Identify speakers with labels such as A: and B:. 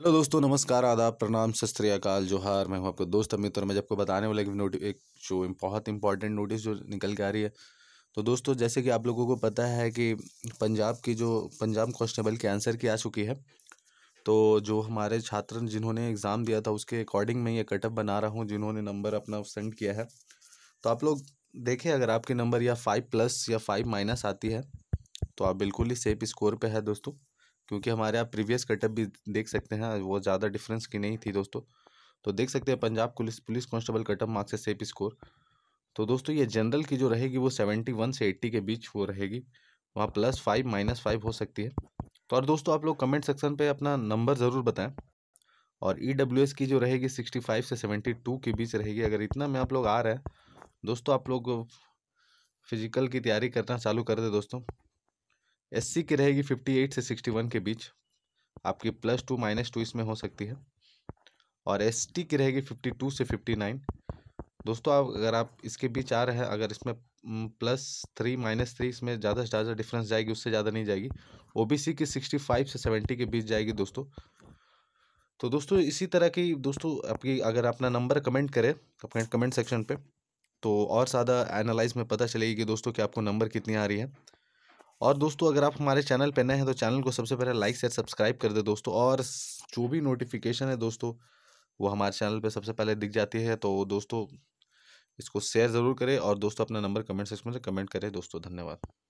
A: hello दोस्तों नमस्कार आदाब प्रणाम सत अकाल जोहार मैं हूं आपका दोस्त अमित और मैं आपको बताने वाला एक नोटिस एक जो बहुत इंपॉर्टेंट नोटिस जो निकल के आ रही है तो दोस्तों जैसे कि आप लोगों को पता है कि पंजाब की जो पंजाब कॉन्स्टेबल के आंसर की आ चुकी है तो जो हमारे छात्र जिन्होंने एग्ज़ाम दिया था उसके अकॉर्डिंग मैं ये कटअप बना रहा हूँ जिन्होंने नंबर अपना सेंड किया है तो आप लोग देखें अगर आपके नंबर या फाइव प्लस या फाइव माइनस आती है तो आप बिल्कुल ही सेफ स्कोर पर है दोस्तों क्योंकि हमारे आप प्रीवियस कटअप भी देख सकते हैं वो ज़्यादा डिफरेंस की नहीं थी दोस्तों तो देख सकते हैं Punjab police police constable cutoff marks से सेफ स्कोर तो दोस्तों ये जनरल की जो रहेगी वो सेवेंटी वन से एट्टी के बीच वो रहेगी वहाँ प्लस फाइव माइनस फाइव हो सकती है तो और दोस्तों आप लोग कमेंट सेक्शन पर अपना नंबर ज़रूर बताएँ और ई डब्ल्यू एस की जो रहेगी सिक्सटी फाइव से सेवेंटी टू के बीच रहेगी अगर इतना में आप लोग आ रहे हैं दोस्तों आप लोग फिजिकल की तैयारी करना चालू कर दे दोस्तों एससी की रहेगी फिफ्टी एट से सिक्सटी वन के बीच आपकी प्लस टू माइनस टू इसमें हो सकती है और एसटी की रहेगी फिफ्टी टू से फिफ्टी नाइन दोस्तों आप अगर आप इसके बीच आ रहे हैं अगर इसमें प्लस थ्री माइनस थ्री इसमें ज़्यादा से ज़्यादा डिफरेंस जाएगी उससे ज़्यादा नहीं जाएगी ओबीसी की सिक्सटी फाइव से सेवेंटी के बीच जाएगी दोस्तों तो दोस्तों इसी तरह की दोस्तों आपकी अगर अपना नंबर कमेंट करें अपने तो कमेंट सेक्शन पे तो और ज़्यादा एनालाइज में पता चलेगी कि दोस्तों कि आपको नंबर कितनी आ रही है और दोस्तों अगर आप हमारे चैनल पर नए हैं तो चैनल को सबसे पहले लाइक शेयर सब्सक्राइब कर दे दोस्तों और जो भी नोटिफिकेशन है दोस्तों वो हमारे चैनल पे सबसे पहले दिख जाती है तो दोस्तों इसको शेयर ज़रूर करें और दोस्तों अपना नंबर कमेंट सेक्शन में से कमेंट करें दोस्तों धन्यवाद